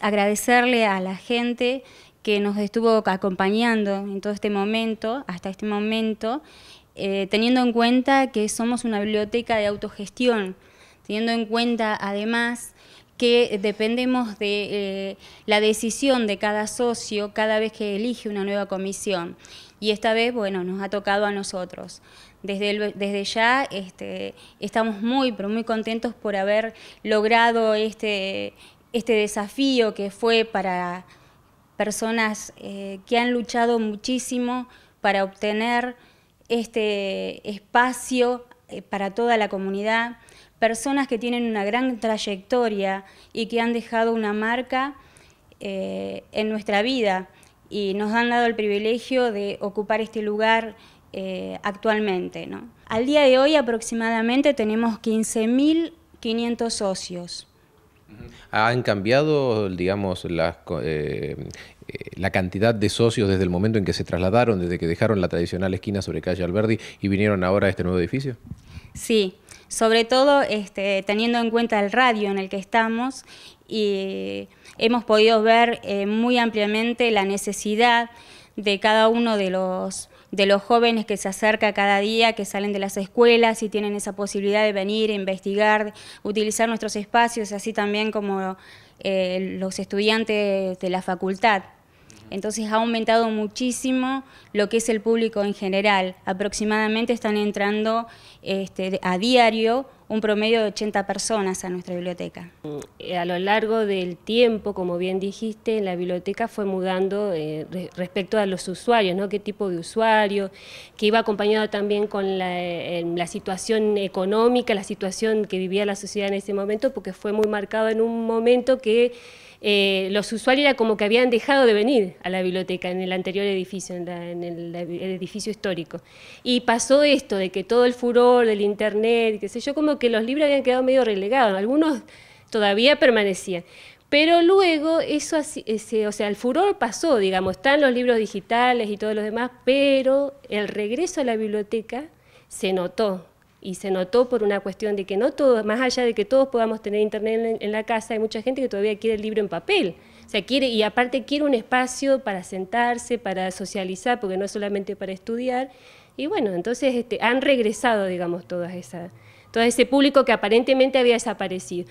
Agradecerle a la gente que nos estuvo acompañando en todo este momento, hasta este momento, eh, teniendo en cuenta que somos una biblioteca de autogestión, teniendo en cuenta además que dependemos de eh, la decisión de cada socio cada vez que elige una nueva comisión. Y esta vez, bueno, nos ha tocado a nosotros. Desde, desde ya este, estamos muy, pero muy contentos por haber logrado este, este desafío que fue para personas eh, que han luchado muchísimo para obtener este espacio eh, para toda la comunidad, personas que tienen una gran trayectoria y que han dejado una marca eh, en nuestra vida y nos han dado el privilegio de ocupar este lugar actualmente. Al día de hoy aproximadamente tenemos 15.500 socios han cambiado, digamos, eh, eh, la cantidad de socios desde el momento en que se trasladaron, desde que dejaron la tradicional esquina sobre calle Alberdi y vinieron ahora a este nuevo edificio? Sí, sobre todo este, teniendo en cuenta el radio en el que estamos y hemos podido ver eh, muy ampliamente la necesidad de cada uno de los de los jóvenes que se acerca cada día, que salen de las escuelas y tienen esa posibilidad de venir, investigar, utilizar nuestros espacios, así también como eh, los estudiantes de la facultad. Entonces ha aumentado muchísimo lo que es el público en general. Aproximadamente están entrando este, a diario un promedio de 80 personas a nuestra biblioteca. Eh, a lo largo del tiempo, como bien dijiste, la biblioteca fue mudando eh, respecto a los usuarios, ¿no? qué tipo de usuario, que iba acompañado también con la, situación económica, la situación que vivía la sociedad en ese momento, porque fue muy marcado en un momento que... Eh, los usuarios era como que habían dejado de venir a la biblioteca en el anterior edificio, en, el, edificio histórico. Y pasó esto de que todo el furor del internet, qué sé yo, como que los libros habían quedado medio relegados, algunos todavía permanecían. Pero luego, eso, ese, o sea, el furor pasó, digamos, están los libros digitales y todos los demás, pero el regreso a la biblioteca se notó. Y se notó por una cuestión de que no todos, más allá de que todos podamos tener internet en, la casa, hay mucha gente que todavía quiere el libro en papel. O quiere, y aparte quiere un espacio para sentarse, para socializar, porque no es solamente para estudiar. Y bueno, entonces este, han regresado, digamos, todas esas, todo ese público que aparentemente había desaparecido.